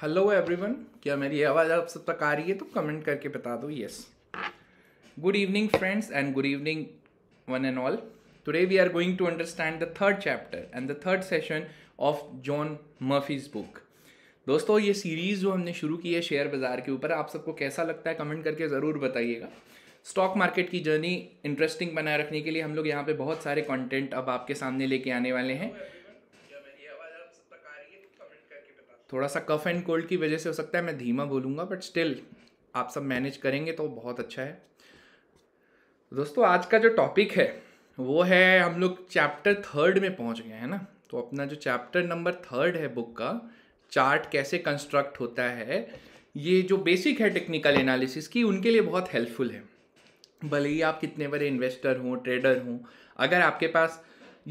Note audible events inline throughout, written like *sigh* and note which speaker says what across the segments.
Speaker 1: hello everyone क्या मेरी आवाज़ आप सब तक आ रही है तो कमेंट करके बता दो yes good evening friends and good evening one and all today we are going to understand the third chapter and the third session of John Murphy's book दोस्तों ये सीरीज़ जो हमने शुरू की है शेयर बाज़ार के ऊपर आप सबको कैसा लगता है कमेंट करके ज़रूर बताइएगा स्टॉक मार्केट की जर्नी इंटरेस्टिंग बनाए रखने के लिए हम लोग यहाँ पे बहुत सारे कंटेंट अब आपके सामने लेके आने वाले हैं थोड़ा सा कफ एंड कोल्ड की वजह से हो सकता है मैं धीमा बोलूँगा बट स्टिल आप सब मैनेज करेंगे तो बहुत अच्छा है दोस्तों आज का जो टॉपिक है वो है हम लोग चैप्टर थर्ड में पहुंच गए हैं ना तो अपना जो चैप्टर नंबर थर्ड है बुक का चार्ट कैसे कंस्ट्रक्ट होता है ये जो बेसिक है टेक्निकल एनालिसिस की उनके लिए बहुत हेल्पफुल है भले ही आप कितने बड़े इन्वेस्टर हों ट्रेडर हों अगर आपके पास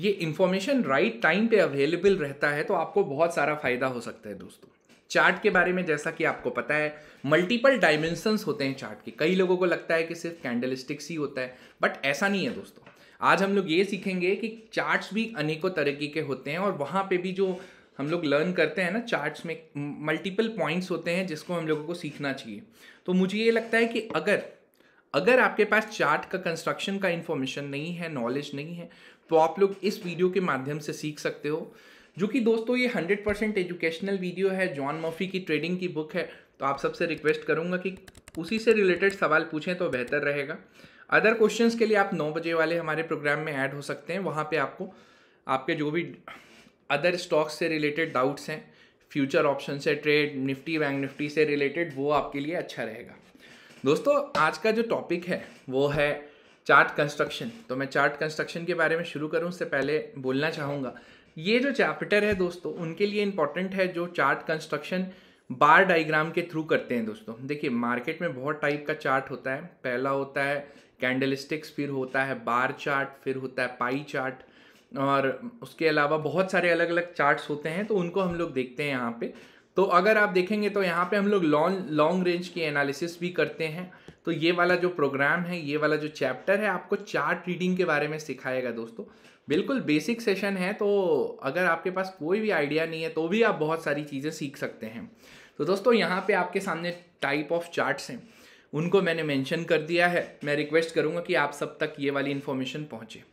Speaker 1: ये इन्फॉर्मेशन राइट टाइम पे अवेलेबल रहता है तो आपको बहुत सारा फ़ायदा हो सकता है दोस्तों चार्ट के बारे में जैसा कि आपको पता है मल्टीपल डायमेंशंस होते हैं चार्ट के कई लोगों को लगता है कि सिर्फ कैंडल स्टिक्स ही होता है बट ऐसा नहीं है दोस्तों आज हम लोग ये सीखेंगे कि चार्ट्स भी अनेकों तरीके के होते हैं और वहाँ पे भी जो हम लोग लर्न करते हैं ना चार्ट्स में मल्टीपल पॉइंट्स होते हैं जिसको हम लोगों को सीखना चाहिए तो मुझे ये लगता है कि अगर अगर आपके पास चार्ट का कंस्ट्रक्शन का इन्फॉर्मेशन नहीं है नॉलेज नहीं है तो आप लोग इस वीडियो के माध्यम से सीख सकते हो जो कि दोस्तों ये हंड्रेड परसेंट एजुकेशनल वीडियो है जॉन मर्फी की ट्रेडिंग की बुक है तो आप सबसे रिक्वेस्ट करूंगा कि उसी से रिलेटेड सवाल पूछें तो बेहतर रहेगा अदर क्वेश्चंस के लिए आप नौ बजे वाले हमारे प्रोग्राम में ऐड हो सकते हैं वहाँ पे आपको आपके जो भी अदर स्टॉक्स से रिलेटेड डाउट्स हैं फ्यूचर ऑप्शन से ट्रेड निफ्टी बैंक निफ्टी से रिलेटेड वो आपके लिए अच्छा रहेगा दोस्तों आज का जो टॉपिक है वो है चार्ट कंस्ट्रक्शन तो मैं चार्ट कंस्ट्रक्शन के बारे में शुरू करूँ उससे पहले बोलना चाहूँगा ये जो चैप्टर है दोस्तों उनके लिए इंपॉर्टेंट है जो चार्ट कंस्ट्रक्शन बार डाइग्राम के थ्रू करते हैं दोस्तों देखिए मार्केट में बहुत टाइप का चार्ट होता है पहला होता है कैंडलस्टिक्स फिर होता है बार चार्ट फिर होता है पाई चार्ट और उसके अलावा बहुत सारे अलग अलग चार्ट्स होते हैं तो उनको हम लोग देखते हैं यहाँ पे तो अगर आप देखेंगे तो यहाँ पे हम लोग लॉन्ग लॉन्ग रेंज की एनालिसिस भी करते हैं तो ये वाला जो प्रोग्राम है ये वाला जो चैप्टर है आपको चार्ट रीडिंग के बारे में सिखाएगा दोस्तों बिल्कुल बेसिक सेशन है तो अगर आपके पास कोई भी आइडिया नहीं है तो भी आप बहुत सारी चीज़ें सीख सकते हैं तो दोस्तों यहाँ पे आपके सामने टाइप ऑफ चार्ट्स हैं उनको मैंने मेंशन कर दिया है मैं रिक्वेस्ट करूँगा कि आप सब तक ये वाली इन्फॉर्मेशन पहुँचे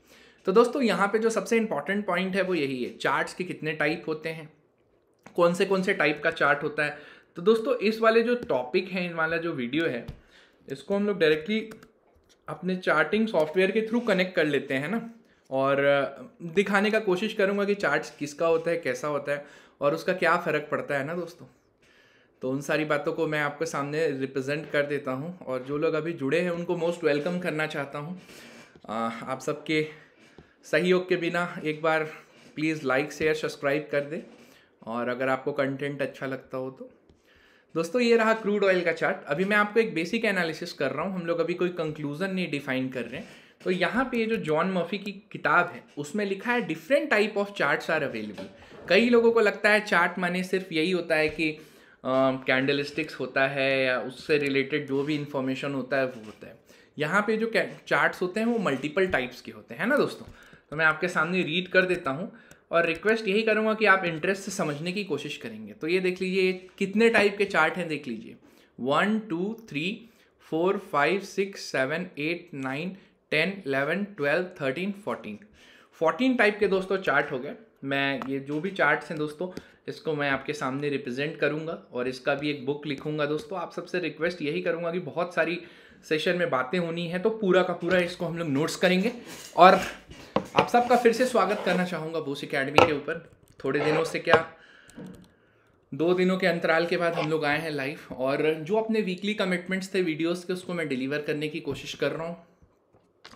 Speaker 1: तो दोस्तों यहाँ पे जो सबसे इम्पॉर्टेंट पॉइंट है वो यही है चार्ट्स के कितने टाइप होते हैं कौन से कौन से टाइप का चार्ट होता है तो दोस्तों इस वाले जो टॉपिक है इन वाला जो वीडियो है इसको हम लोग डायरेक्टली अपने चार्टिंग सॉफ्टवेयर के थ्रू कनेक्ट कर लेते हैं ना और दिखाने का कोशिश करूँगा कि चार्ट किसका होता है कैसा होता है और उसका क्या फ़र्क पड़ता है ना दोस्तों तो उन सारी बातों को मैं आपके सामने रिप्रेजेंट कर देता हूँ और जो लोग अभी जुड़े हैं उनको मोस्ट वेलकम करना चाहता हूँ आप सबके सहयोग के बिना एक बार प्लीज़ लाइक शेयर सब्सक्राइब कर दे और अगर आपको कंटेंट अच्छा लगता हो तो दोस्तों ये रहा क्रूड ऑयल का चार्ट अभी मैं आपको एक बेसिक एनालिसिस कर रहा हूँ हम लोग अभी कोई कंक्लूजन नहीं डिफाइन कर रहे हैं तो यहाँ पे जो जॉन मर्फी की किताब है उसमें लिखा है different type of charts are available कई लोगों को लगता है चार्ट माने सिर्फ यही होता है कि कैंडल स्टिक्स होता है या उससे रिलेटेड जो भी इंफॉर्मेशन होता है वो होता है यहाँ पे जो चार्ट्स होते हैं वो मल्टीपल टाइप्स के होते हैं है ना दोस्तों तो मैं आपके सामने रीड कर देता हूँ और रिक्वेस्ट यही करूँगा कि आप इंटरेस्ट से समझने की कोशिश करेंगे तो ये देख लीजिए कितने टाइप के चार्ट हैं देख लीजिए one two three four five six seven eight nine ten eleven twelve thirteen fourteen fourteen type के दोस्तों चार्ट हो गए मैं ये जो भी चार्ट्स हैं दोस्तों इसको मैं आपके सामने रिप्रेजेंट करूँगा और इसका भी एक बुक लिखूँगा दोस्तों आप सबसे रिक्वेस्ट यही करूँगा कि बहुत सारी सेशन में बातें होनी है तो पूरा का पूरा इसको हम लोग नोट्स करेंगे और आप सबका फिर से स्वागत करना चाहूँगा बूस अकेडमी के ऊपर थोड़े दिनों से क्या दो दिनों के अंतराल के बाद हम लोग आए हैं लाइव और जो अपने वीकली कमिटमेंट्स थे वीडियोस के उसको मैं डिलीवर करने की कोशिश कर रहा हूँ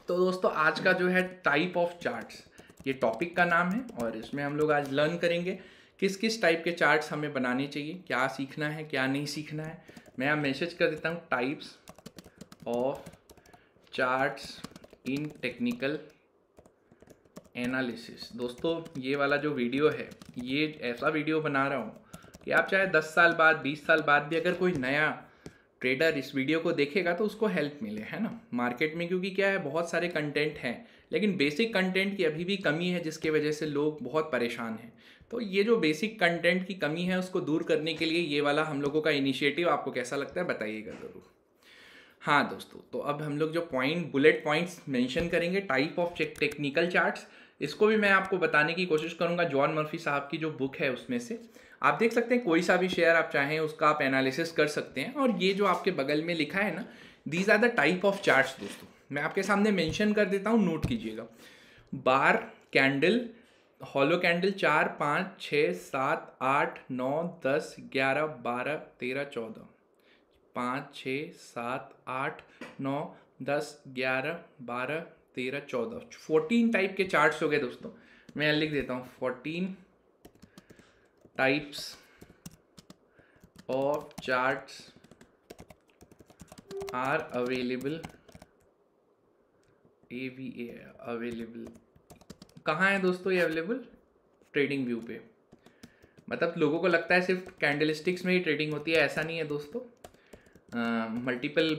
Speaker 1: तो दोस्तों आज का जो है टाइप ऑफ चार्ट्स ये टॉपिक का नाम है और इसमें हम लोग आज लर्न करेंगे किस किस टाइप के चार्ट्स हमें बनाने चाहिए क्या सीखना है क्या नहीं सीखना है मैं यहाँ मैसेज कर देता हूँ types of charts in technical analysis दोस्तों ये वाला जो वीडियो है ये ऐसा वीडियो बना रहा हूँ कि आप चाहे 10 साल बाद 20 साल बाद भी अगर कोई नया ट्रेडर इस वीडियो को देखेगा तो उसको हेल्प मिले है ना मार्केट में क्योंकि क्या है बहुत सारे कंटेंट हैं लेकिन बेसिक कंटेंट की अभी भी कमी है जिसके वजह से लोग बहुत परेशान हैं तो ये जो बेसिक कंटेंट की कमी है उसको दूर करने के लिए ये वाला हम लोगों का इनिशिएटिव आपको कैसा लगता है बताइएगा ज़रूर हाँ दोस्तों तो अब हम लोग जो पॉइंट बुलेट पॉइंट्स मेंशन करेंगे टाइप ऑफ टेक्निकल चार्ट्स इसको भी मैं आपको बताने की कोशिश करूँगा जॉन मर्फी साहब की जो बुक है उसमें से आप देख सकते हैं कोई सा भी शेयर आप चाहें उसका आप एनालिसिस कर सकते हैं और ये जो आपके बगल में लिखा है ना these are the type of chart दोस्तों मैं आपके सामने मैंशन कर देता हूँ नोट कीजिएगा बार कैंडल हॉलो कैंडल चार पाँच छः सात आठ नौ दस ग्यारह बारह तेरह चौदह पाँच छः सात आठ नौ दस ग्यारह बारह तेरह चौदह फोर्टीन टाइप के चार्ट्स हो गए दोस्तों मैं लिख देता हूँ fourteen types of charts are available A V A available कहाँ है दोस्तों ये अवेलेबल ट्रेडिंग व्यू पे मतलब लोगों को लगता है सिर्फ कैंडल स्टिक्स में ही ट्रेडिंग होती है ऐसा नहीं है दोस्तों मल्टीपल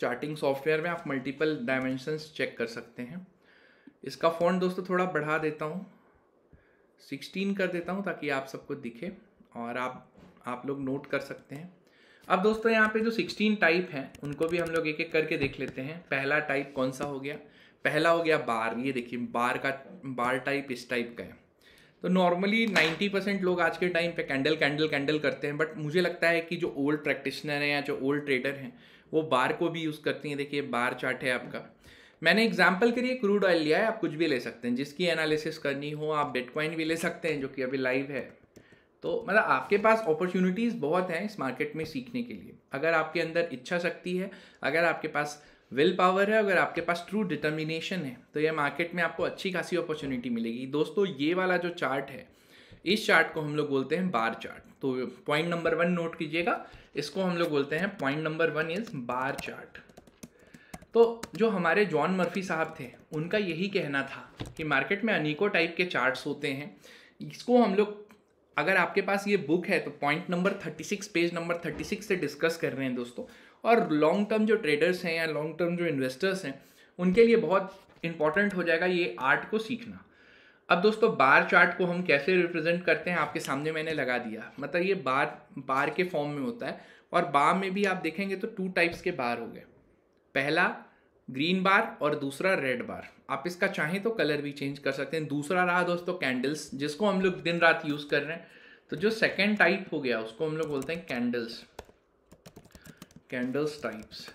Speaker 1: चार्टिंग सॉफ्टवेयर में आप मल्टीपल डायमेंशंस चेक कर सकते हैं इसका फ़ोन दोस्तों थोड़ा बढ़ा देता हूँ सिक्सटीन कर देता हूँ ताकि आप सबको दिखे और आप आप लोग नोट कर सकते हैं अब दोस्तों यहाँ पे जो सिक्सटीन टाइप हैं उनको भी हम लोग एक एक करके देख लेते हैं पहला टाइप कौन सा हो गया पहला हो गया बार ये देखिए बार का बार टाइप इस टाइप का है तो नॉर्मली 90 परसेंट लोग आज के टाइम पे कैंडल कैंडल कैंडल करते हैं बट मुझे लगता है कि जो ओल्ड प्रैक्टिशनर हैं या जो ओल्ड ट्रेडर हैं वो बार को भी यूज़ करती हैं देखिए बार चार्ट है आपका मैंने एग्जाम्पल के लिए क्रूड ऑयल लिया है आप कुछ भी ले सकते हैं जिसकी एनालिसिस करनी हो आप बिटकॉइन भी ले सकते हैं जो कि अभी लाइव है तो मतलब आपके पास अपॉर्चुनिटीज़ बहुत हैं इस मार्केट में सीखने के लिए अगर आपके अंदर इच्छा शक्ति है अगर आपके पास विल पावर है अगर आपके पास ट्रू डिटर्मिनेशन है तो यह मार्केट में आपको अच्छी खासी अपॉर्चुनिटी मिलेगी दोस्तों ये वाला जो चार्ट है इस चार्ट को हम लोग बोलते हैं बार चार्ट तो पॉइंट नंबर वन नोट कीजिएगा इसको हम लोग बोलते हैं point number one is bar chart तो जो हमारे जॉन मर्फी साहब थे उनका यही कहना था कि मार्केट में अनेकों टाइप के चार्ट्स होते हैं इसको हम लोग अगर आपके पास ये बुक है तो point number thirty six page number thirty six से डिस्कस कर रहे हैं दोस्तों और लॉन्ग टर्म जो ट्रेडर्स हैं या लॉन्ग टर्म जो इन्वेस्टर्स हैं उनके लिए बहुत इंपॉर्टेंट हो जाएगा ये आर्ट को सीखना अब दोस्तों बार चार्ट को हम कैसे रिप्रेजेंट करते हैं आपके सामने मैंने लगा दिया मतलब ये बार बार के फॉर्म में होता है और बार में भी आप देखेंगे तो टू टाइप्स के बार हो गए पहला ग्रीन बार और दूसरा रेड बार आप इसका चाहें तो कलर भी चेंज कर सकते हैं दूसरा रहा दोस्तों कैंडल्स जिसको हम लोग दिन रात यूज़ कर रहे हैं तो जो सेकेंड टाइप हो गया उसको हम लोग बोलते हैं कैंडल्स कैंडल्स टाइप्स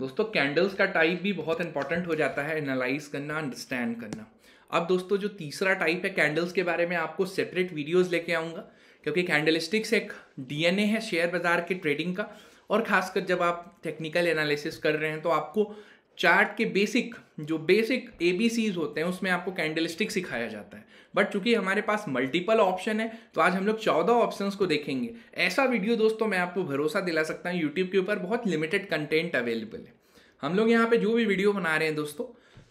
Speaker 1: दोस्तों कैंडल्स का टाइप भी बहुत इंपॉर्टेंट हो जाता है एनालाइज करना अंडरस्टैंड करना अब दोस्तों जो तीसरा टाइप है कैंडल्स के बारे में आपको सेपरेट वीडियोस लेके आऊँगा क्योंकि कैंडलस्टिक्स एक डीएनए है शेयर बाजार के ट्रेडिंग का और खासकर जब आप टेक्निकल एनालिसिस कर रहे हैं तो आपको चार्ट के बेसिक जो बेसिक ए बी सीज होते हैं उसमें आपको कैंडलस्टिक सिखाया जाता है बट चूंकि हमारे पास मल्टीपल ऑप्शन है तो आज हम लोग चौदह ऑप्शन को देखेंगे ऐसा वीडियो दोस्तों मैं आपको भरोसा दिला सकता हूँ यूट्यूब के ऊपर बहुत लिमिटेड कंटेंट अवेलेबल है हम लोग यहाँ पे जो भी वीडियो बना रहे हैं दोस्तों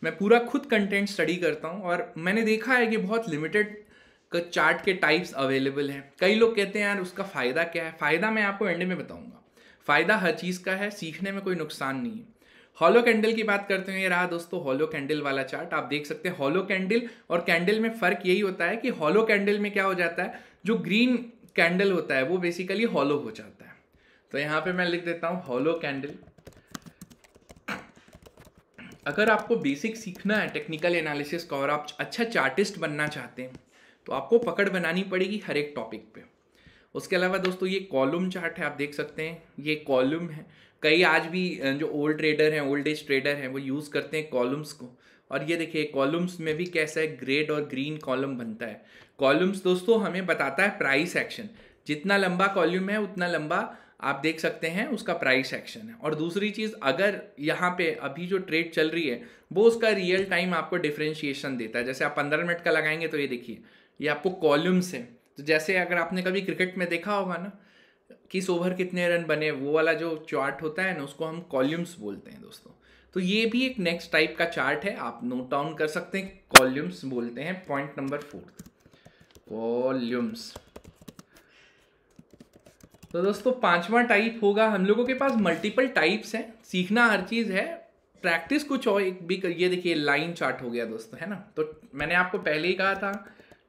Speaker 1: मैं पूरा खुद कंटेंट स्टडी करता हूँ और मैंने देखा है कि बहुत लिमिटेड चार्ट के टाइप्स अवेलेबल हैं कई लोग कहते हैं यार उसका फ़ायदा क्या है फ़ायदा मैं आपको एंड में बताऊँगा फ़ायदा हर चीज़ का है सीखने में कोई नुकसान नहीं है हॉलो कैंडल की बात करते हैं ये रहा दोस्तों हॉलो कैंडल वाला चार्ट आप देख सकते हैं हॉलो कैंडल और कैंडल में फ़र्क यही होता है कि हॉलो कैंडल में क्या हो जाता है जो ग्रीन कैंडल होता है वो बेसिकली हॉलो हो जाता है तो यहाँ पे मैं लिख देता हूँ हॉलो कैंडल अगर आपको बेसिक सीखना है टेक्निकल एनालिसिस का और आप अच्छा चार्टिस्ट बनना चाहते हैं तो आपको पकड़ बनानी पड़ेगी हर एक टॉपिक पे उसके अलावा दोस्तों ये कॉलम चार्ट है आप देख सकते हैं ये कॉलम है कई आज भी जो ओल्ड ट्रेडर हैं ओल्ड एज ट्रेडर हैं वो यूज़ करते हैं कॉलम्स को और ये देखिए कॉलम्स में भी कैसा है ग्रेड और ग्रीन कॉलम बनता है कॉलम्स दोस्तों हमें बताता है प्राइस एक्शन जितना लंबा कॉल्यूम है उतना लंबा आप देख सकते हैं उसका प्राइस एक्शन है और दूसरी चीज़ अगर यहाँ पे अभी जो ट्रेड चल रही है वो उसका रियल टाइम आपको डिफ्रेंशिएशन देता है जैसे आप पंद्रह मिनट का लगाएंगे तो ये देखिए ये आपको कॉल्यूम्स है तो जैसे अगर आपने कभी क्रिकेट में देखा होगा ना किस ओवर कितने रन बने वो वाला जो चार्ट होता है ना उसको हम कॉल्यूम्स बोलते हैं दोस्तों तो ये भी एक नेक्स्ट टाइप का चार्ट है आप नोट डाउन कर सकते हैं कॉल्यूम्स बोलते हैं पॉइंट नंबर फोर्थ कॉल्यूम्स तो दोस्तों पांचवा टाइप होगा हम लोगों के पास मल्टीपल टाइप्स हैं सीखना हर चीज़ है प्रैक्टिस कुछ और एक भी ये देखिए लाइन चार्ट हो गया दोस्तों है ना तो मैंने आपको पहले ही कहा था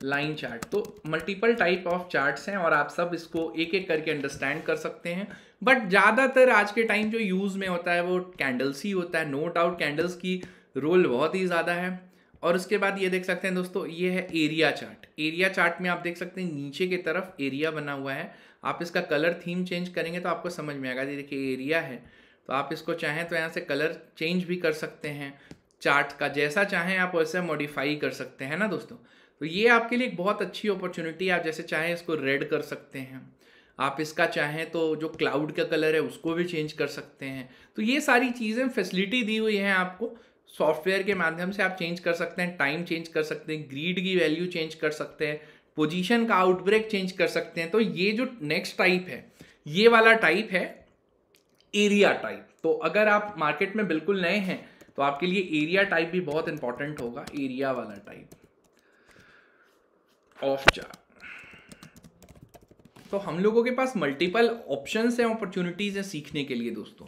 Speaker 1: लाइन चार्ट तो मल्टीपल टाइप ऑफ चार्ट्स हैं और आप सब इसको एक एक करके अंडरस्टैंड कर सकते हैं बट ज़्यादातर आज के टाइम जो यूज़ में होता है वो कैंडल्स ही होता है नो डाउट कैंडल्स की रोल बहुत ही ज़्यादा है और उसके बाद ये देख सकते हैं दोस्तों ये है एरिया चार्ट एरिया चार्ट में आप देख सकते हैं नीचे की तरफ एरिया बना हुआ है आप इसका कलर थीम चेंज करेंगे तो आपको समझ में आएगा देखिए एरिया है तो आप इसको चाहें तो यहाँ से कलर चेंज भी कर सकते हैं चार्ट का जैसा चाहें आप वैसे मॉडिफाई कर सकते हैं ना दोस्तों तो ये आपके लिए एक बहुत अच्छी अपॉर्चुनिटी आप जैसे चाहें इसको रेड कर सकते हैं आप इसका चाहें तो जो क्लाउड का कलर है उसको भी चेंज कर सकते हैं तो ये सारी चीज़ें फैसिलिटी दी हुई हैं आपको सॉफ्टवेयर के माध्यम से आप चेंज कर सकते हैं टाइम चेंज कर सकते हैं ग्रीड की वैल्यू चेंज कर सकते हैं पोजीशन का आउटब्रेक चेंज कर सकते हैं तो ये जो नेक्स्ट टाइप है ये वाला टाइप है एरिया टाइप तो अगर आप मार्केट में बिल्कुल नए हैं तो आपके लिए एरिया टाइप भी बहुत इंपॉर्टेंट होगा एरिया वाला टाइप ऑफ चार्ट तो हम लोगों के पास मल्टीपल ऑप्शंस हैं अपॉर्चुनिटीज हैं सीखने के लिए दोस्तों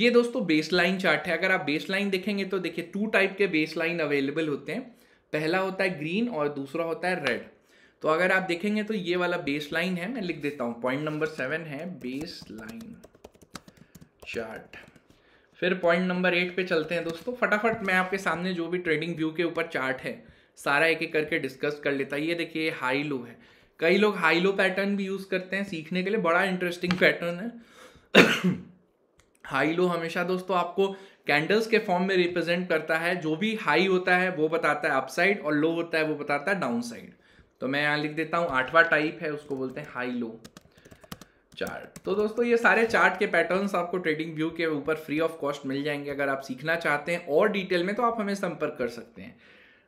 Speaker 1: ये दोस्तों बेसलाइन चार्ट है अगर आप बेसलाइन देखेंगे तो देखिए टू टाइप के बेसलाइन अवेलेबल होते हैं पहला होता है ग्रीन और दूसरा होता है रेड तो अगर आप देखेंगे तो ये वाला बेस लाइन है मैं लिख देता हूँ पॉइंट नंबर सेवन है बेस लाइन चार्ट फिर पॉइंट नंबर एट पे चलते हैं दोस्तों फटाफट मैं आपके सामने जो भी ट्रेडिंग व्यू के ऊपर चार्ट है सारा एक एक करके डिस्कस कर लेता है ये देखिए हाई लो है कई लोग हाई लो पैटर्न भी यूज़ करते हैं सीखने के लिए बड़ा इंटरेस्टिंग पैटर्न है हाई *coughs* लो हमेशा दोस्तों आपको कैंडल्स के फॉर्म में रिप्रेजेंट करता है जो भी हाई होता है वो बताता है अपसाइड और लो होता है वो बताता है डाउनसाइड तो मैं यहाँ लिख देता हूँ आठवा टाइप है उसको बोलते हैं हाई लो चार्ट तो दोस्तों ये सारे चार्ट के पैटर्न्स आपको ट्रेडिंग व्यू के ऊपर फ्री ऑफ कॉस्ट मिल जाएंगे अगर आप सीखना चाहते हैं और डिटेल में तो आप हमें संपर्क कर सकते हैं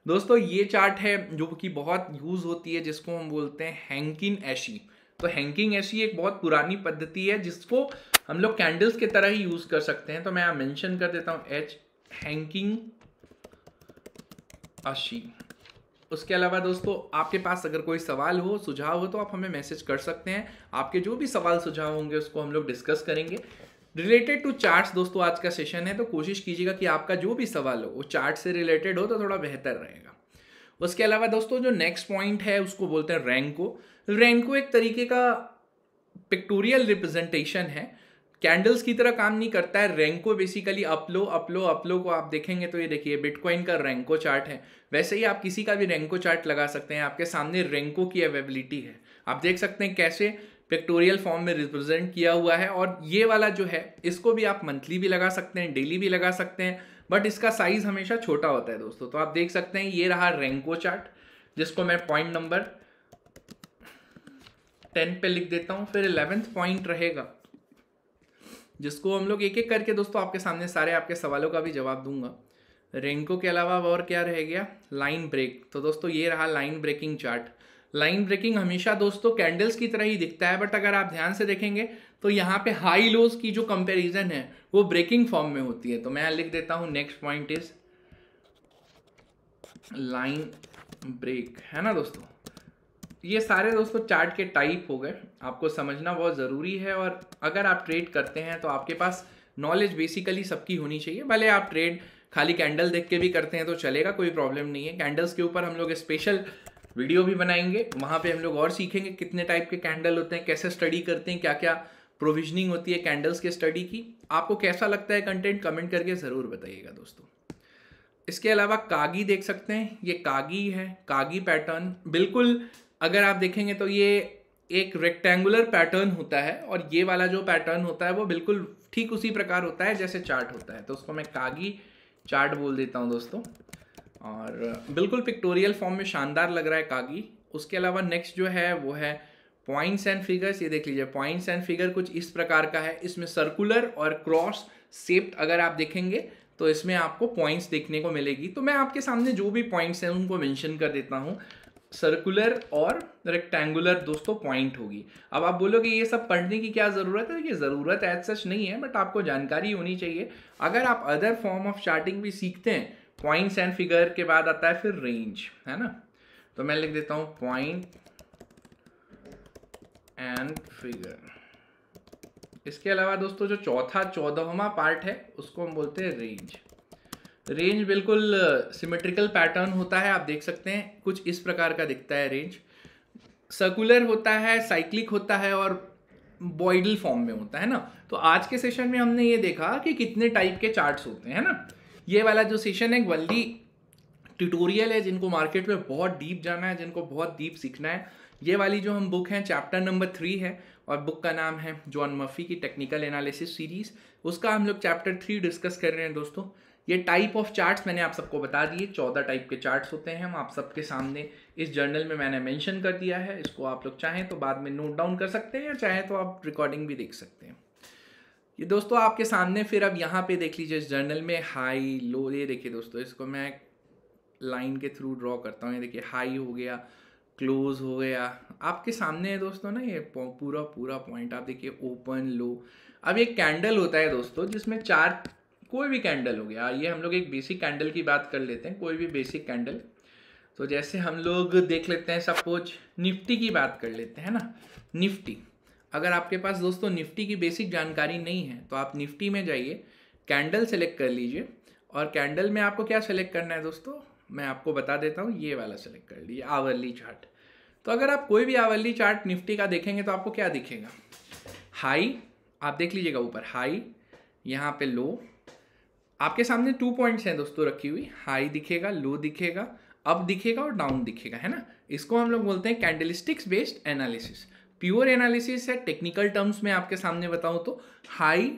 Speaker 1: दोस्तों ये चार्ट है जो कि बहुत यूज़ होती है जिसको हम बोलते हैं हैंकिन एशी तो हैंकिंग एशी एक बहुत पुरानी पद्धति है जिसको हम लोग कैंडल्स के तरह ही यूज़ कर सकते हैं तो मैं यहाँ मैंशन कर देता हूँ एच हैंकिंग अशी उसके अलावा दोस्तों आपके पास अगर कोई सवाल हो सुझाव हो तो आप हमें मैसेज कर सकते हैं आपके जो भी सवाल सुझाव होंगे उसको हम लोग डिस्कस करेंगे रिलेटेड टू चार्ट्स दोस्तों आज का सेशन है तो कोशिश कीजिएगा कि आपका जो भी सवाल हो वो चार्ट से रिलेटेड हो तो थोड़ा बेहतर रहेगा उसके अलावा दोस्तों जो नेक्स्ट पॉइंट है उसको बोलते हैं रैंको रैंको एक तरीके का पिक्टोरियल रिप्रेजेंटेशन है कैंडल्स की तरह काम नहीं करता है रैंको बेसिकली अपलो अपलो अपलो को आप देखेंगे तो ये देखिए बिटकॉइन का रैंको चार्ट है वैसे ही आप किसी का भी रैंको चार्ट लगा सकते हैं आपके सामने रैंको की अवेबिलिटी है आप देख सकते हैं कैसे पिक्टोरियल फॉर्म में रिप्रेजेंट किया हुआ है और ये वाला जो है इसको भी आप मंथली भी लगा सकते हैं डेली भी लगा सकते हैं बट इसका साइज हमेशा छोटा होता है दोस्तों तो आप देख सकते हैं ये रहा रैंको चार्ट जिसको मैं पॉइंट नंबर टेन पे लिख देता हूँ फिर इलेवेंथ पॉइंट रहेगा जिसको हम लोग एक एक करके दोस्तों आपके सामने सारे आपके सवालों का भी जवाब दूंगा रेंको के अलावा और क्या रह गया लाइन ब्रेक तो दोस्तों ये रहा line breaking chart line breaking हमेशा दोस्तों कैंडल्स की तरह ही दिखता है बट अगर आप ध्यान से देखेंगे तो यहाँ पे हाई लोज की जो कंपैरिजन है वो ब्रेकिंग फॉर्म में होती है तो मैं लिख देता हूं next point is line break है ना दोस्तों ये सारे दोस्तों चार्ट के टाइप हो गए आपको समझना बहुत ज़रूरी है और अगर आप ट्रेड करते हैं तो आपके पास नॉलेज बेसिकली सबकी होनी चाहिए भले आप ट्रेड खाली कैंडल देख के भी करते हैं तो चलेगा कोई प्रॉब्लम नहीं है कैंडल्स के ऊपर हम लोग स्पेशल वीडियो भी बनाएंगे वहाँ पे हम लोग और सीखेंगे कितने टाइप के कैंडल होते हैं कैसे स्टडी करते हैं क्या क्या प्रोविजनिंग होती है कैंडल्स के स्टडी की आपको कैसा लगता है कंटेंट कमेंट करके ज़रूर बताइएगा दोस्तों इसके अलावा कागी देख सकते हैं ये कागी है कागी पैटर्न बिल्कुल अगर आप देखेंगे तो ये एक रेक्टेंगुलर पैटर्न होता है और ये वाला जो पैटर्न होता है वो बिल्कुल ठीक उसी प्रकार होता है जैसे चार्ट होता है तो उसको मैं कागी चार्ट बोल देता हूँ दोस्तों और बिल्कुल पिक्टोरियल फॉर्म में शानदार लग रहा है कागी उसके अलावा नेक्स्ट जो है वो है पॉइंट्स एंड फिगर्स ये देख लीजिए पॉइंट्स एंड फिगर कुछ इस प्रकार का है इसमें सर्कुलर और क्रॉस सेप्ड अगर आप देखेंगे तो इसमें आपको पॉइंट्स देखने को मिलेगी तो मैं आपके सामने जो भी पॉइंट्स हैं उनको मेंशन कर देता हूँ सर्कुलर और रेक्टेंगुलर दोस्तों पॉइंट होगी अब आप बोलोगे ये सब पढ़ने की क्या ज़रूरत है ये ज़रूरत एज सच नहीं है बट आपको जानकारी होनी चाहिए अगर आप अदर फॉर्म ऑफ चार्टिंग भी सीखते हैं पॉइंट्स एंड फिगर के बाद आता है फिर रेंज है ना तो मैं लिख देता हूँ पॉइंट एंड फिगर इसके अलावा दोस्तों जो चौथा चौदहवा पार्ट है उसको हम बोलते हैं रेंज रेंज बिल्कुल सिमेट्रिकल पैटर्न होता है आप देख सकते हैं कुछ इस प्रकार का दिखता है रेंज सर्कुलर होता है साइक्लिक होता है और बॉइडल फॉर्म में होता है ना तो आज के सेशन में हमने ये देखा कि कितने टाइप के चार्ट्स होते हैं ना ये वाला जो सेशन है वल्ली ट्यूटोरियल है जिनको मार्केट में बहुत डीप जाना है जिनको बहुत डीप सीखना है ये वाली जो हम बुक है चैप्टर नंबर थ्री है और बुक का नाम है जॉन मफी की टेक्निकल एनालिसिस सीरीज़ उसका हम लोग चैप्टर थ्री डिस्कस कर रहे हैं दोस्तों ये टाइप ऑफ चार्ट्स मैंने आप सबको बता दिए चौदह टाइप के चार्ट्स होते हैं हम आप सबके सामने इस जर्नल में मैंने मेंशन कर दिया है इसको आप लोग चाहें तो बाद में नोट डाउन कर सकते हैं या चाहें तो आप रिकॉर्डिंग भी देख सकते हैं ये दोस्तों आपके सामने फिर अब यहाँ पे देख लीजिए इस जर्नल में हाई लो ये देखिए दोस्तों इसको मैं लाइन के थ्रू ड्रॉ करता हूँ ये देखिए हाई हो गया क्लोज हो गया आपके सामने है दोस्तों ना ये पूरा पूरा पॉइंट आप देखिए ओपन लो अब एक कैंडल होता है दोस्तों जिसमें चार कोई भी कैंडल हो गया ये हम लोग एक बेसिक कैंडल की बात कर लेते हैं कोई भी बेसिक कैंडल तो जैसे हम लोग देख लेते हैं सपोज निफ्टी की बात कर लेते हैं ना निफ्टी अगर आपके पास दोस्तों निफ्टी की बेसिक जानकारी नहीं है तो आप निफ्टी में जाइए कैंडल सेलेक्ट कर लीजिए और कैंडल में आपको क्या सेलेक्ट करना है दोस्तों मैं आपको बता देता हूँ ये वाला सेलेक्ट कर लीजिए आवरली चार्ट तो अगर आप कोई भी आवरली चार्ट निफ्टी का देखेंगे तो आपको क्या दिखेगा हाई आप देख लीजिएगा ऊपर हाई यहाँ पे लो आपके सामने टू पॉइंट्स हैं दोस्तों रखी हुई हाई दिखेगा लो दिखेगा अप दिखेगा और डाउन दिखेगा है ना इसको हम लोग बोलते हैं candlesticks based analysis pure analysis है टेक्निकल टर्म्स में आपके सामने बताऊँ तो हाई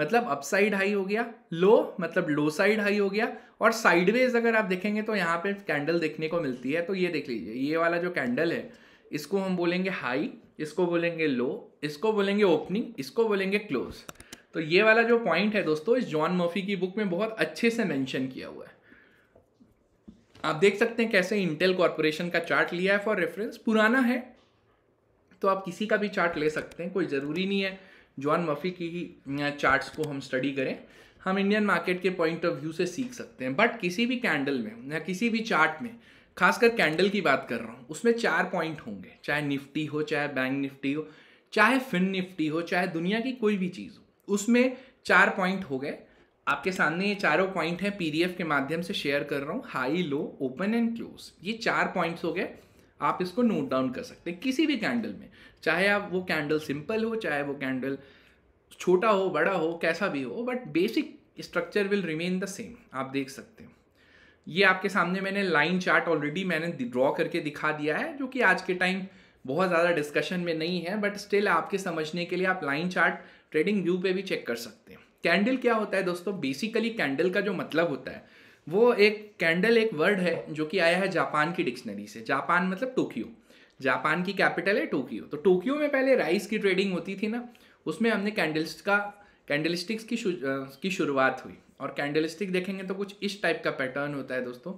Speaker 1: मतलब अपसाइड हाई हो गया लो मतलब लो साइड हाई हो गया और साइडवेज अगर आप देखेंगे तो यहाँ पे कैंडल देखने को मिलती है तो ये देख लीजिए ये वाला जो कैंडल है इसको हम बोलेंगे हाई इसको बोलेंगे लो इसको बोलेंगे ओपनिंग इसको बोलेंगे क्लोज तो ये वाला जो पॉइंट है दोस्तों इस जॉन मर्फी की बुक में बहुत अच्छे से मेंशन किया हुआ है आप देख सकते हैं कैसे इंटेल कॉरपोरेशन का चार्ट लिया है फॉर रेफरेंस पुराना है तो आप किसी का भी चार्ट ले सकते हैं कोई ज़रूरी नहीं है जॉन मफी की चार्ट्स को हम स्टडी करें हम इंडियन मार्केट के पॉइंट ऑफ व्यू से सीख सकते हैं बट किसी भी कैंडल में या किसी भी चार्ट में खासकर कैंडल की बात कर रहा हूँ उसमें चार पॉइंट होंगे चाहे निफ्टी हो चाहे बैंक निफ्टी हो चाहे फिन निफ्टी हो चाहे दुनिया की कोई भी चीज़ हो उसमें चार पॉइंट हो गए आपके सामने ये चारों पॉइंट हैं पीडीएफ के माध्यम से शेयर कर रहा हूँ high low open and close ये चार पॉइंट्स हो गए आप इसको नोट डाउन कर सकते हैं किसी भी कैंडल में चाहे आप वो कैंडल सिंपल हो चाहे वो कैंडल छोटा हो बड़ा हो कैसा भी हो but basic structure will remain the same आप देख सकते हैं ये आपके सामने मैंने लाइन चार्ट ऑलरेडी मैंने ड्रॉ करके दिखा दिया है जो कि आज के टाइम बहुत ज़्यादा डिस्कशन में नहीं है बट स्टिल आपके समझने के लिए आप लाइन चार्ट ट्रेडिंग व्यू पे भी चेक कर सकते हैं कैंडल क्या होता है दोस्तों बेसिकली कैंडल का जो मतलब होता है वो एक कैंडल एक वर्ड है जो कि आया है जापान की डिक्शनरी से जापान मतलब टोक्यो जापान की कैपिटल है टोक्यो तो टोक्यो में पहले राइस की ट्रेडिंग होती थी ना उसमें हमने कैंडल्स का कैंडलस्टिक्स की शु, की शुरुआत हुई और कैंडलस्टिक देखेंगे तो कुछ इस टाइप का पैटर्न होता है दोस्तों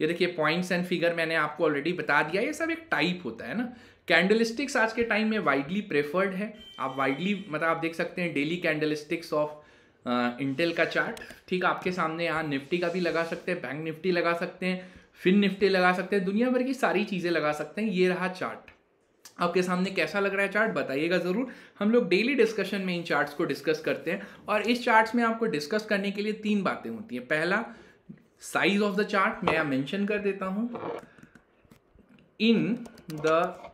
Speaker 1: ये देखिए पॉइंट्स एंड फिगर मैंने आपको ऑलरेडी बता दिया ये सब एक टाइप होता है ना कैंडल स्टिक्स आज के टाइम में वाइडली प्रेफर्ड है आप वाइडली मतलब आप देख सकते हैं डेली कैंडल ऑफ इंटेल का चार्ट ठीक आपके सामने यहाँ निफ्टी का भी लगा सकते हैं बैंक निफ्टी लगा सकते हैं फिन निफ्टी लगा सकते हैं दुनिया भर की सारी चीज़ें लगा सकते हैं ये रहा चार्ट आपके सामने कैसा लग रहा है चार्ट बताइएगा ज़रूर हम लोग डेली डिस्कशन में इन चार्ट्स को डिस्कस करते हैं और इस चार्ट्स में आपको डिस्कस करने के लिए तीन बातें होती हैं पहला साइज ऑफ द चार्ट मैं यहाँ मेंशन कर देता हूँ इन द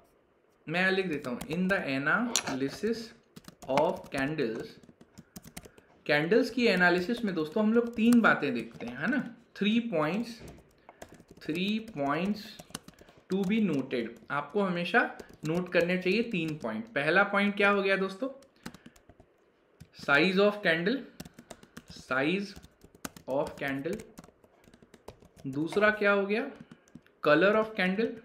Speaker 1: मैं लिख देता हूँ in the analysis of candles candles की एनालिसिस में दोस्तों हम लोग तीन बातें देखते हैं है ना three points three points to be noted आपको हमेशा नोट करने चाहिए तीन पॉइंट पहला पॉइंट क्या हो गया दोस्तों size of candle size of candle दूसरा क्या हो गया कलर ऑफ कैंडल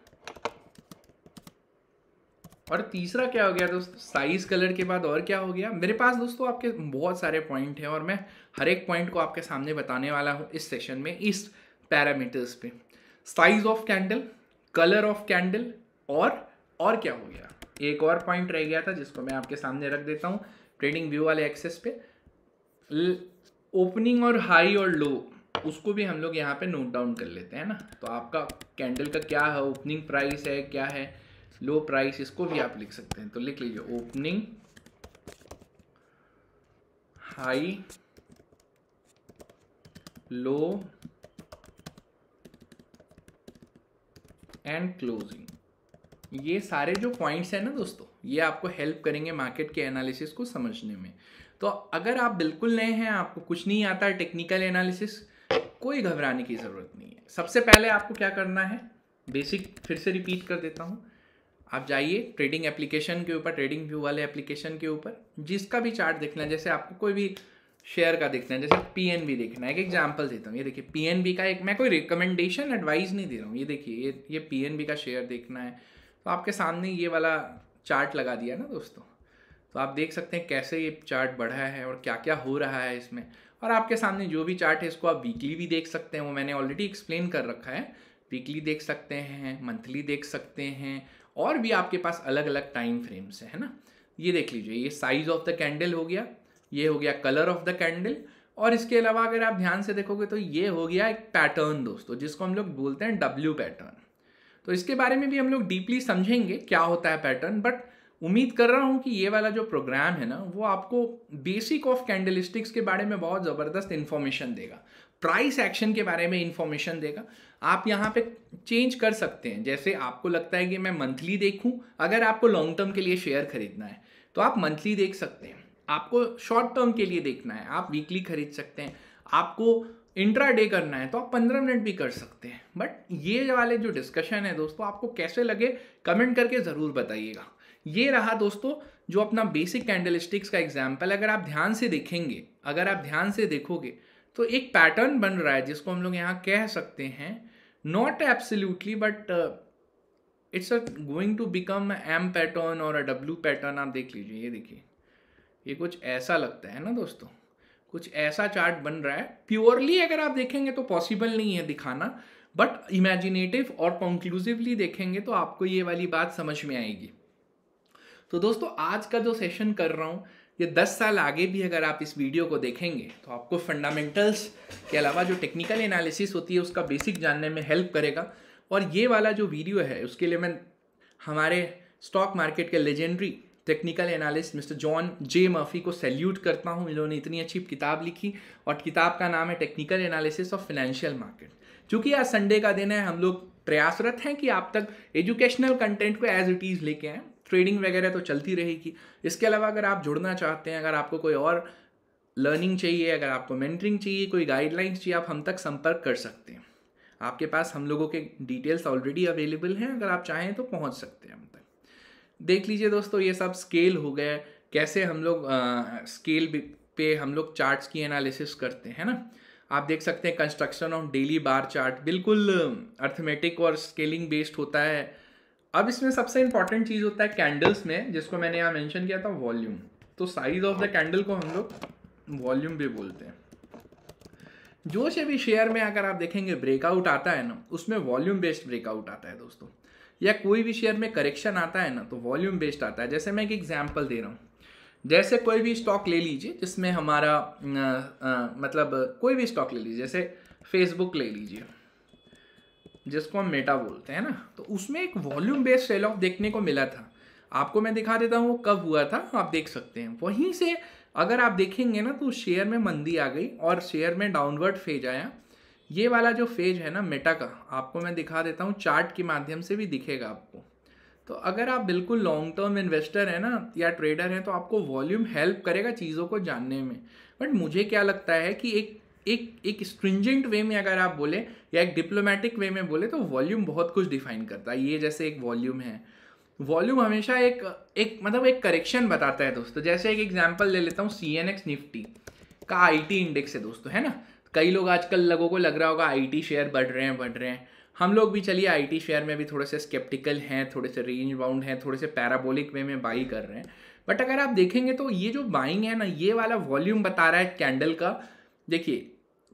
Speaker 1: और तीसरा क्या हो गया दोस्तों साइज कलर के बाद और क्या हो गया मेरे पास दोस्तों आपके बहुत सारे पॉइंट हैं और मैं हर एक पॉइंट को आपके सामने बताने वाला हूँ इस सेशन में इस पैरामीटर्स पे size of candle colour of candle और और क्या हो गया एक और पॉइंट रह गया था जिसको मैं आपके सामने रख देता हूँ ट्रेडिंग व्यू वाले एक्सेस पे ओपनिंग और हाई और लो उसको भी हम लोग यहाँ पे नोट डाउन कर लेते हैं ना तो आपका कैंडल का क्या है ओपनिंग प्राइस है क्या है लो प्राइस इसको भी आप लिख सकते हैं तो लिख लीजिए opening high low and closing ये सारे जो पॉइंट्स हैं ना दोस्तों ये आपको हेल्प करेंगे मार्केट के एनालिसिस को समझने में तो अगर आप बिल्कुल नए हैं आपको कुछ नहीं आता टेक्निकल एनालिसिस कोई घबराने की ज़रूरत नहीं है सबसे पहले आपको क्या करना है बेसिक फिर से रिपीट कर देता हूँ आप जाइए ट्रेडिंग एप्लीकेशन के ऊपर ट्रेडिंग व्यू वाले एप्लीकेशन के ऊपर जिसका भी चार्ट देखना है जैसे आपको कोई भी शेयर का देखना है जैसे पी देखना है एक एग्जाम्पल देता हूँ ये देखिए पी का एक मैं कोई रिकमेंडेशन एडवाइस नहीं दे रहा हूँ ये देखिए ये ये पी का शेयर देखना है तो आपके सामने ये वाला चार्ट लगा दिया ना दोस्तों तो आप देख सकते हैं कैसे ये चार्ट बढ़ा है और क्या क्या हो रहा है इसमें और आपके सामने जो भी चार्ट है इसको आप वीकली भी देख सकते हैं वो मैंने ऑलरेडी एक्सप्लेन कर रखा है वीकली देख सकते हैं मंथली देख सकते हैं और भी आपके पास अलग अलग टाइम फ्रेम्स है ना ये देख लीजिए ये साइज ऑफ द कैंडल हो गया ये हो गया कलर ऑफ द कैंडल और इसके अलावा अगर आप ध्यान से देखोगे तो ये हो गया एक पैटर्न दोस्तों जिसको हम लोग बोलते हैं डब्ल्यू पैटर्न तो इसके बारे में भी हम लोग डीपली समझेंगे क्या होता है पैटर्न बट उम्मीद कर रहा हूँ कि ये वाला जो प्रोग्राम है ना वो आपको बेसिक ऑफ कैंडलिस्टिक्स के बारे में बहुत ज़बरदस्त इन्फॉर्मेशन देगा प्राइस एक्शन के बारे में इंफॉर्मेशन देगा आप यहाँ पे चेंज कर सकते हैं जैसे आपको लगता है कि मैं मंथली देखूं अगर आपको लॉन्ग टर्म के लिए शेयर खरीदना है तो आप मंथली देख सकते हैं आपको शॉर्ट टर्म के लिए देखना है आप वीकली खरीद सकते हैं आपको इंट्रा डे करना है तो आप पंद्रह मिनट भी कर सकते हैं बट ये वाले जो डिस्कशन है दोस्तों आपको कैसे लगे कमेंट करके ज़रूर बताइएगा ये रहा दोस्तों जो अपना बेसिक कैंडल का एग्जाम्पल अगर आप ध्यान से देखेंगे अगर आप ध्यान से देखोगे तो एक पैटर्न बन रहा है जिसको हम लोग यहाँ कह सकते हैं not absolutely but it's a going to become M pattern और अ डब्ल्यू पैटर्न आप देख लीजिए ये देखिए ये कुछ ऐसा लगता है ना दोस्तों कुछ ऐसा चार्ट बन रहा है प्योरली अगर आप देखेंगे तो पॉसिबल नहीं है दिखाना बट इमेजिनेटिव और कंक्लूसिवली देखेंगे तो आपको ये वाली बात समझ में आएगी तो दोस्तों आज का जो सेशन कर रहा हूँ ये दस साल आगे भी अगर आप इस वीडियो को देखेंगे तो आपको फंडामेंटल्स के अलावा जो टेक्निकल एनालिसिस होती है उसका बेसिक जानने में हेल्प करेगा और ये वाला जो वीडियो है उसके लिए मैं हमारे स्टॉक मार्केट के legendary technical analyst mister John J Murphy को सैल्यूट करता हूँ इन्होंने इतनी अच्छी किताब लिखी और किताब का नाम है technical analysis of financial market चूँकि आज संडे का दिन है हम लोग प्रयासरत हैं कि आप तक एजुकेशनल कंटेंट को एज इट इज़ लेके आएँ ट्रेडिंग वगैरह तो चलती रहेगी इसके अलावा अगर आप जुड़ना चाहते हैं अगर आपको कोई और लर्निंग चाहिए अगर आपको मेंटरिंग चाहिए कोई गाइडलाइंस चाहिए आप हम तक संपर्क कर सकते हैं आपके पास हम लोगों के डिटेल्स ऑलरेडी अवेलेबल हैं अगर आप चाहें तो पहुंच सकते हैं हम तक देख लीजिए दोस्तों ये सब स्केल हो गए कैसे हम लोग स्केल पे हम लोग चार्ट्स की एनालिसिस करते हैं ना आप देख सकते हैं construction of daily bar chart बिल्कुल अर्थमेटिक और स्केलिंग बेस्ड होता है अब इसमें सबसे इंपॉर्टेंट चीज़ होता है कैंडल्स में जिसको मैंने यहाँ मेंशन किया था वॉल्यूम तो साइज ऑफ द कैंडल को हम लोग वॉल्यूम भी बोलते हैं जो से भी शेयर में अगर आप देखेंगे ब्रेकआउट आता है ना उसमें वॉल्यूम बेस्ड ब्रेकआउट आता है दोस्तों या कोई भी शेयर में करेक्शन आता है ना तो वॉल्यूम बेस्ड आता है जैसे मैं एक एग्जाम्पल दे रहा हूँ जैसे कोई भी स्टॉक ले लीजिए जिसमें हमारा आ, आ, मतलब कोई भी स्टॉक ले लीजिए जैसे फेसबुक ले लीजिए जिसको हम मेटा बोलते हैं ना तो उसमें एक वॉल्यूम बेस्ड सेल ऑफ देखने को मिला था आपको मैं दिखा देता हूँ वो कब हुआ था आप देख सकते हैं वहीं से अगर आप देखेंगे ना तो शेयर में मंदी आ गई और शेयर में डाउनवर्ड फेज आया ये वाला जो फेज है ना मेटा का आपको मैं दिखा देता हूँ चार्ट के माध्यम से भी दिखेगा आपको तो अगर आप बिल्कुल लॉन्ग टर्म इन्वेस्टर हैं ना या ट्रेडर हैं तो आपको वॉल्यूम हेल्प करेगा चीज़ों को जानने में बट मुझे क्या लगता है कि एक एक एक स्ट्रिंजेंट वे में अगर आप बोले या एक डिप्लोमेटिक वे में बोले तो वॉल्यूम बहुत कुछ डिफाइन करता है ये जैसे एक वॉल्यूम है वॉल्यूम हमेशा एक एक मतलब एक करेक्शन बताता है दोस्तों जैसे एक एग्जाम्पल ले लेता हूँ सी एन एक्स निफ्टी का आई टी इंडेक्स है दोस्तों है ना कई लोग आजकल लोगों को लग रहा होगा आई टी शेयर बढ़ रहे हैं बढ़ रहे हैं हम लोग भी चलिए आई टी शेयर में भी थोड़े से स्केप्टिकल हैं थोड़े से रेंज बाउंड हैं थोड़े से पैराबोलिक वे में बाई कर रहे हैं बट अगर आप देखेंगे तो ये जो बाइंग है ना ये वाला वॉल्यूम बता रहा है कैंडल का देखिए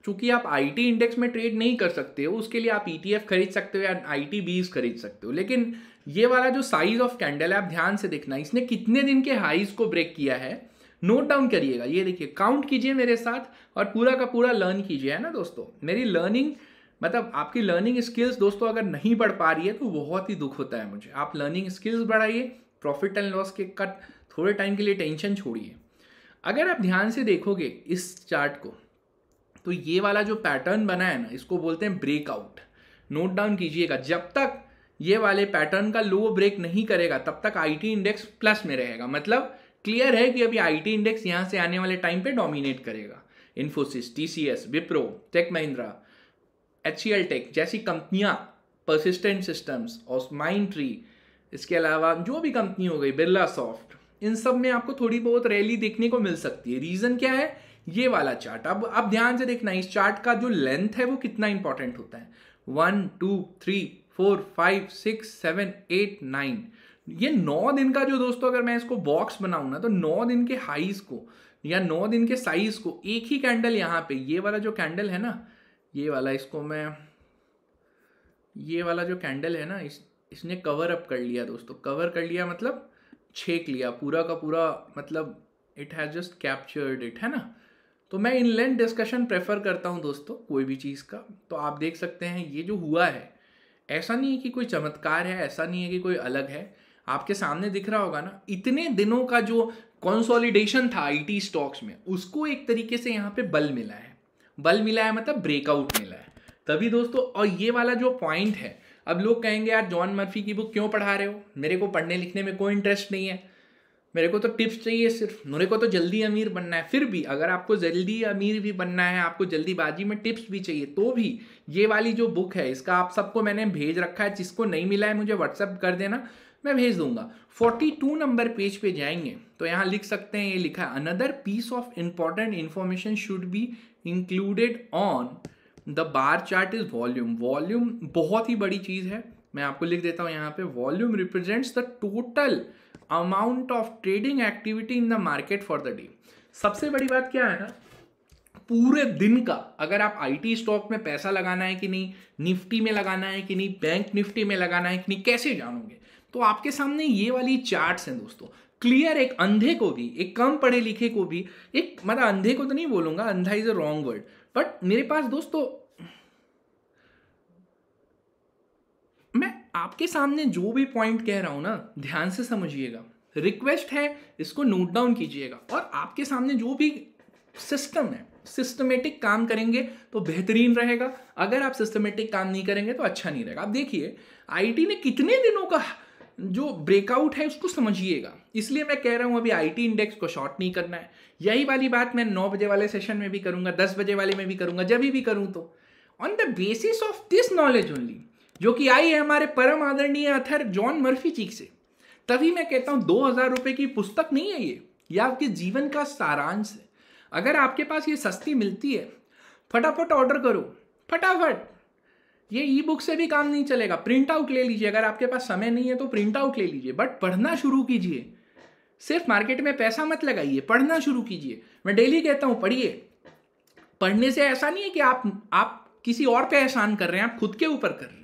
Speaker 1: चूंकि आप आईटी इंडेक्स में ट्रेड नहीं कर सकते हो उसके लिए आप ईटीएफ e खरीद सकते हो या आई टी बीज खरीद सकते हो लेकिन ये वाला जो साइज ऑफ कैंडल है आप ध्यान से देखना इसने कितने दिन के हाइज को ब्रेक किया है नोट डाउन करिएगा ये देखिए काउंट कीजिए मेरे साथ और पूरा का पूरा लर्न कीजिए है ना दोस्तों मेरी लर्निंग मतलब आपकी लर्निंग स्किल्स दोस्तों अगर नहीं बढ़ पा रही है तो बहुत ही दुख होता है मुझे आप लर्निंग स्किल्स बढ़ाइए प्रॉफिट एंड लॉस के कट थोड़े टाइम के लिए टेंशन छोड़िए अगर आप ध्यान से देखोगे इस चार्ट को तो ये वाला जो पैटर्न बना है ना इसको बोलते हैं ब्रेकआउट नोट डाउन कीजिएगा जब तक ये वाले पैटर्न का लो ब्रेक नहीं करेगा तब तक आईटी इंडेक्स प्लस में रहेगा मतलब क्लियर है कि अभी आईटी इंडेक्स यहाँ से आने वाले टाइम पे डोमिनेट करेगा Infosys TCS Wipro Tech Mahindra H Tech जैसी कंपनियां परसिस्टेंट सिस्टम्स और माइंड ट्री इसके अलावा जो भी कंपनी हो गई बिरला सॉफ्ट इन सब में आपको थोड़ी बहुत रैली देखने को मिल सकती है रीज़न क्या है ये वाला चार्ट अब अब ध्यान से देखना इस चार्ट का जो लेंथ है वो कितना इंपॉर्टेंट होता है one two three four five six seven eight nine ये नौ दिन का जो दोस्तों अगर मैं इसको बॉक्स बनाऊ ना तो नौ दिन के हाइज को या नौ दिन के साइज को एक ही कैंडल यहां पे ये वाला जो कैंडल है ना ये वाला इसको मैं ये वाला जो कैंडल है ना इस इसने कवर अप कर लिया दोस्तों कवर कर लिया मतलब छेक लिया पूरा का पूरा मतलब it has just captured it है ना तो मैं इनलैंड डिस्कशन प्रेफर करता हूँ दोस्तों कोई भी चीज़ का तो आप देख सकते हैं ये जो हुआ है ऐसा नहीं है कि कोई चमत्कार है ऐसा नहीं है कि कोई अलग है आपके सामने दिख रहा होगा ना इतने दिनों का जो कंसोलिडेशन था आईटी स्टॉक्स में उसको एक तरीके से यहाँ पे बल मिला है बल मिला है मतलब ब्रेकआउट मिला है तभी दोस्तों और ये वाला जो पॉइंट है अब लोग कहेंगे यार जॉन मर्फी की बुक क्यों पढ़ा रहे हो मेरे को पढ़ने लिखने में कोई इंटरेस्ट नहीं है मेरे को तो टिप्स चाहिए सिर्फ मेरे को तो जल्दी अमीर बनना है फिर भी अगर आपको जल्दी अमीर भी बनना है आपको जल्दीबाजी में टिप्स भी चाहिए तो भी ये वाली जो बुक है इसका आप सबको मैंने भेज रखा है जिसको नहीं मिला है मुझे व्हाट्सअप कर देना मैं भेज दूंगा 42 नंबर पेज पे जाएंगे तो यहाँ लिख सकते हैं ये लिखा है another piece of important information should be included on the bar chart is volume volume बहुत ही बड़ी चीज़ है मैं आपको लिख देता हूँ यहाँ पे volume represents the total amount of trading activity in the market for the day सबसे बड़ी बात क्या है ना पूरे दिन का अगर आप आईटी स्टॉक में पैसा लगाना है कि नहीं निफ्टी में लगाना है कि नहीं बैंक निफ्टी में लगाना है कि नहीं कैसे जानोगे तो आपके सामने ये वाली चार्ट्स हैं दोस्तों क्लियर एक अंधे को भी एक कम पढ़े लिखे को भी एक मतलब अंधे को तो नहीं बोलूंगा अंधा is a wrong word but मेरे पास दोस्तों आपके सामने जो भी पॉइंट कह रहा हूँ ना ध्यान से समझिएगा रिक्वेस्ट है इसको नोट डाउन कीजिएगा और आपके सामने जो भी सिस्टम है सिस्टमेटिक काम करेंगे तो बेहतरीन रहेगा अगर आप सिस्टमेटिक काम नहीं करेंगे तो अच्छा नहीं रहेगा आप देखिए आईटी ने कितने दिनों का जो ब्रेकआउट है उसको समझिएगा इसलिए मैं कह रहा हूं अभी आईटी इंडेक्स को शॉर्ट नहीं करना है यही वाली बात मैं नौ बजे वाले सेशन में भी करूँगा दस बजे वाले में भी करूँगा जब भी करूँ तो on the basis of this knowledge only जो कि आई है हमारे परम आदरणीय अथर जॉन मर्फी जी से तभी मैं कहता हूँ दो हजार रुपये की पुस्तक नहीं है ये यह आपके जीवन का सारांश है अगर आपके पास ये सस्ती मिलती है फटाफट ऑर्डर करो फटाफट ये ई बुक से भी काम नहीं चलेगा प्रिंट आउट ले लीजिए अगर आपके पास समय नहीं है तो प्रिंट आउट ले लीजिए बट पढ़ना शुरू कीजिए सिर्फ मार्केट में पैसा मत लगाइए पढ़ना शुरू कीजिए मैं डेली कहता हूँ पढ़िए पढ़ने से ऐसा नहीं है कि आप आप किसी और पे एहसान कर रहे हैं आप खुद के ऊपर कर रहे हैं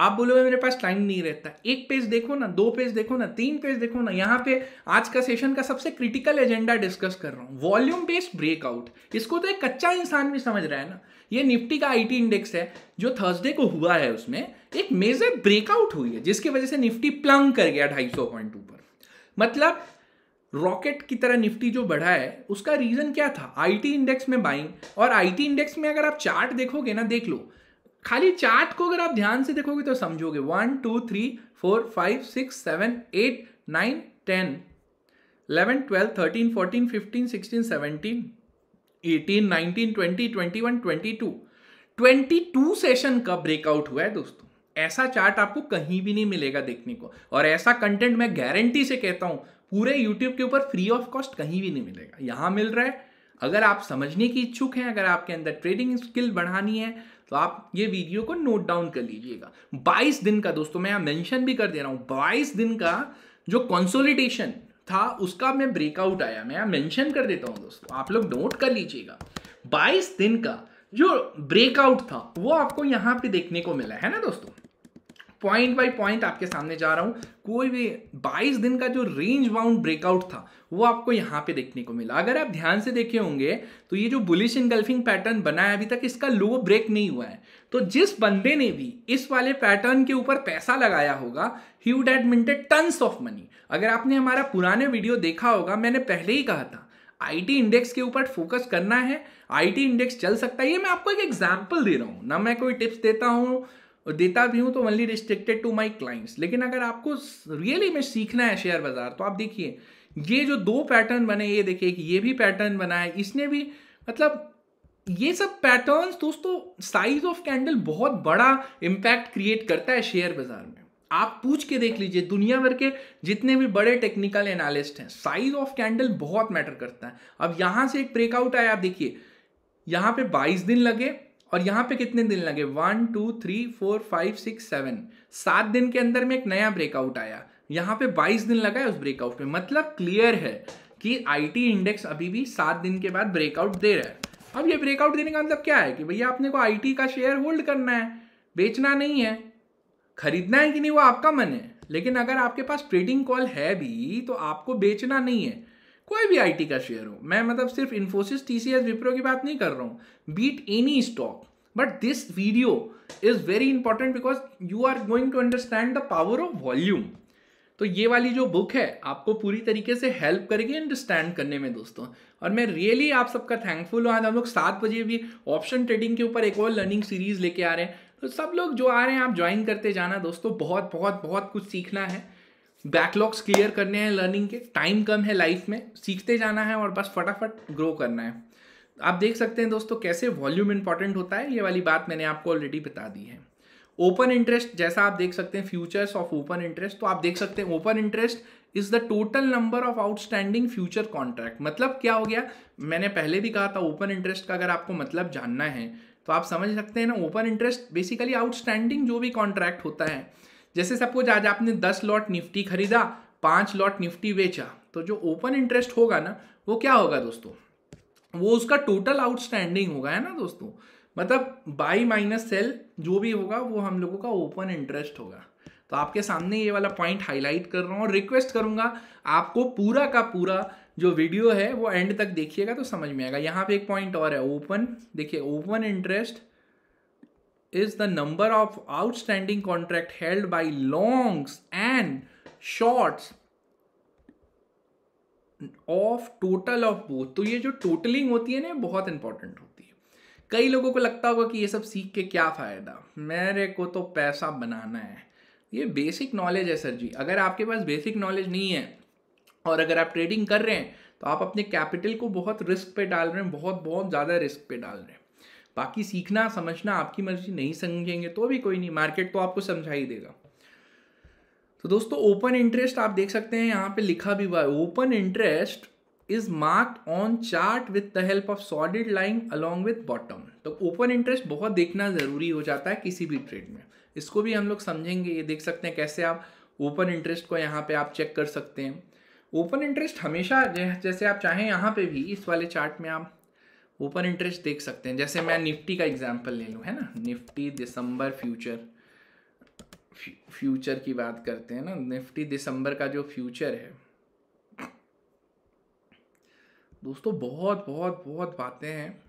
Speaker 1: आप बोलोगे मेरे पास टाइम नहीं रहता एक पेज देखो ना दो पेज देखो ना तीन पेज देखो ना यहाँ पे आज का सेशन का सबसे क्रिटिकल एजेंडा डिस्कस कर रहा हूँ वॉल्यूम बेस्ड ब्रेकआउट इसको तो एक कच्चा इंसान भी समझ रहा है ना ये निफ्टी का आईटी इंडेक्स है जो थर्सडे को हुआ है उसमें एक मेजर ब्रेकआउट हुई है जिसकी वजह से निफ्टी प्लंग कर गया ढाई पॉइंट ऊपर मतलब रॉकेट की तरह निफ्टी जो बढ़ा है उसका रीजन क्या था आईटी इंडेक्स में बाइंग और आईटी इंडेक्स में अगर आप चार्ट देखोगे ना देख लो खाली चार्ट को अगर आप ध्यान से देखोगे तो समझोगे one two three four five six seven eight nine ten eleven twelve thirteen fourteen fifteen sixteen seventeen eighteen nineteen twenty twenty one twenty two twenty two session का ब्रेकआउट हुआ है दोस्तों ऐसा चार्ट आपको कहीं भी नहीं मिलेगा देखने को और ऐसा कंटेंट मैं गारंटी से कहता हूं पूरे यूट्यूब के ऊपर फ्री ऑफ कॉस्ट कहीं भी नहीं मिलेगा यहां मिल रहा है अगर आप समझने की इच्छुक हैं अगर आपके अंदर ट्रेडिंग स्किल बढ़ानी है तो आप ये वीडियो को नोट डाउन कर लीजिएगा 22 दिन का दोस्तों मैं यहाँ मेंशन भी कर दे रहा हूँ 22 दिन का जो कंसोलिडेशन था उसका मैं ब्रेकआउट आया मैं यहाँ मेंशन कर देता हूँ दोस्तों आप लोग नोट कर लीजिएगा 22 दिन का जो ब्रेकआउट था वो आपको यहाँ पे देखने को मिला है ना दोस्तों पॉइंट बाय पॉइंट आपके सामने जा रहा हूं कोई भी 22 दिन का जो रेंज बाउंड ब्रेकआउट था वो आपको यहां पे देखने को मिला अगर आप ध्यान से देखे होंगे तो ये जो बुलिश इनगल्फिंग पैटर्न बना है अभी तक इसका लो ब्रेक नहीं हुआ है तो जिस बंदे ने भी इस वाले पैटर्न के ऊपर पैसा लगाया होगा he would had minted tons of money अगर आपने हमारा पुराने वीडियो देखा होगा मैंने पहले ही कहा था आईटी इंडेक्स के ऊपर फोकस करना है आईटी इंडेक्स चल सकता है ये मैं आपको एक एग्जाम्पल दे रहा हूं ना मैं कोई टिप्स देता हूँ और देता भी हूं तो only restricted to my clients लेकिन अगर आपको रियली में सीखना है शेयर बाजार तो आप देखिए ये जो दो पैटर्न बने ये देखिए कि ये भी पैटर्न बना है इसने भी मतलब ये सब पैटर्न्स दोस्तों साइज ऑफ कैंडल बहुत बड़ा इम्पैक्ट क्रिएट करता है शेयर बाजार में आप पूछ के देख लीजिए दुनिया भर के जितने भी बड़े टेक्निकल एनालिस्ट हैं साइज ऑफ कैंडल बहुत मैटर करता है अब यहां से एक ब्रेकआउट आया आप देखिए यहां पे 22 दिन लगे और यहाँ पे कितने दिन लगे one two three four five six seven सात दिन के अंदर में एक नया ब्रेकआउट आया यहां पे बाईस दिन लगा है उस ब्रेकआउट में मतलब क्लियर है कि आईटी इंडेक्स अभी भी सात दिन के बाद ब्रेकआउट दे रहा है अब ये ब्रेकआउट देने का मतलब क्या है कि भैया आपने को आईटी का शेयर होल्ड करना है बेचना नहीं है खरीदना है कि नहीं वो आपका मन है लेकिन अगर आपके पास ट्रेडिंग कॉल है भी तो आपको बेचना नहीं है कोई भी आईटी का शेयर हो मैं मतलब सिर्फ इन्फोसिस टीसीएस विप्रो की बात नहीं कर रहा हूँ beat any stock but this video is very important because you are going to understand the power of volume तो ये वाली जो बुक है आपको पूरी तरीके से हेल्प करेगी अंडरस्टैंड करने में दोस्तों और मैं रियली आप सबका थैंकफुल हूँ आज हम लोग सात बजे भी ऑप्शन ट्रेडिंग के ऊपर एक और लर्निंग सीरीज लेके आ रहे हैं तो सब लोग जो आ रहे हैं आप ज्वाइन करते जाना दोस्तों बहुत बहुत बहुत कुछ सीखना है बैकलॉग्स क्लियर करने हैं लर्निंग के टाइम कम है लाइफ में सीखते जाना है और बस फटाफट ग्रो करना है आप देख सकते हैं दोस्तों कैसे वॉल्यूम इंपॉर्टेंट होता है ये वाली बात मैंने आपको ऑलरेडी बता दी है ओपन इंटरेस्ट जैसा आप देख सकते हैं फ्यूचर्स ऑफ ओपन इंटरेस्ट तो आप देख सकते हैं open interest is the total number of outstanding future contract मतलब क्या हो गया मैंने पहले भी कहा था ओपन इंटरेस्ट का अगर आपको मतलब जानना है तो आप समझ सकते हैं ना ओपन इंटरेस्ट बेसिकली आउटस्टैंडिंग जो भी कॉन्ट्रैक्ट होता है जैसे सपोज आज आपने दस लॉट निफ्टी खरीदा पांच लॉट निफ्टी बेचा तो जो ओपन इंटरेस्ट होगा ना वो क्या होगा दोस्तों वो उसका टोटल आउटस्टैंडिंग होगा है ना दोस्तों मतलब बाई माइनस सेल जो भी होगा वो हम लोगों का ओपन इंटरेस्ट होगा तो आपके सामने ये वाला पॉइंट हाईलाइट कर रहा हूँ और रिक्वेस्ट करूंगा आपको पूरा का पूरा जो वीडियो है वो एंड तक देखिएगा तो समझ में आएगा यहाँ पे एक पॉइंट और है ओपन देखिए open interest is the number of outstanding contract held by longs and shorts of total of both तो ये जो टोटलिंग होती है ना बहुत इंपॉर्टेंट होती है कई लोगों को लगता होगा कि ये सब सीख के क्या फ़ायदा मेरे को तो पैसा बनाना है ये बेसिक नॉलेज है सर जी अगर आपके पास बेसिक नॉलेज नहीं है और अगर आप ट्रेडिंग कर रहे हैं तो आप अपने कैपिटल को बहुत रिस्क पे डाल रहे हैं बहुत बहुत ज़्यादा रिस्क पे डाल रहे हैं बाकी सीखना समझना आपकी मर्जी नहीं समझेंगे तो भी कोई नहीं मार्केट तो आपको समझा ही देगा तो दोस्तों ओपन इंटरेस्ट आप देख सकते हैं यहाँ पे लिखा भी हुआ है open interest is mark on chart with the help of solid line along with bottom तो ओपन इंटरेस्ट बहुत देखना ज़रूरी हो जाता है किसी भी ट्रेड में इसको भी हम लोग समझेंगे ये देख सकते हैं कैसे आप ओपन इंटरेस्ट को यहाँ पे आप चेक कर सकते हैं ओपन इंटरेस्ट हमेशा जैसे आप चाहें यहाँ पे भी इस वाले चार्ट में आप ऊपर इंटरेस्ट देख सकते हैं जैसे मैं निफ्टी का एग्जाम्पल ले लूँ है ना निफ्टी दिसंबर फ्यूचर फ्यूचर की बात करते हैं ना निफ्टी दिसंबर का जो फ्यूचर है दोस्तों बहुत बहुत बहुत बातें हैं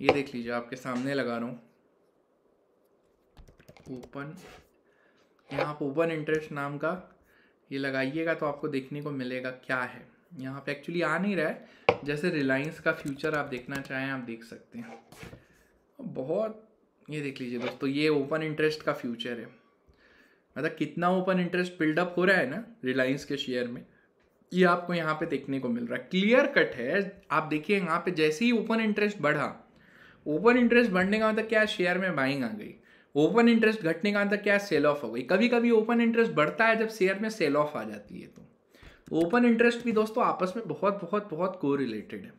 Speaker 1: ये देख लीजिए आपके सामने लगा रहा हूँ ओपन यहाँ पर ओपन इंटरेस्ट नाम का ये लगाइएगा तो आपको देखने को मिलेगा क्या है यहाँ पे एक्चुअली आ नहीं रहा है जैसे रिलायंस का फ्यूचर आप देखना चाहें आप देख सकते हैं बहुत ये देख लीजिए दोस्तों ये ओपन इंटरेस्ट का फ्यूचर है मतलब कितना ओपन इंटरेस्ट बिल्डअप हो रहा है ना रिलायंस के शेयर में ये आपको यहाँ पे देखने को मिल रहा है क्लियर कट है आप देखिए यहाँ पे जैसे ही ओपन इंटरेस्ट बढ़ा ओपन इंटरेस्ट बढ़ने का मतलब क्या शेयर में बाइंग आ गई ओपन इंटरेस्ट घटने का मतलब क्या सेल ऑफ हो गई कभी कभी ओपन इंटरेस्ट बढ़ता है जब शेयर में सेल ऑफ आ जाती है तो ओपन इंटरेस्ट भी दोस्तों आपस में बहुत बहुत बहुत को रिलेटेड है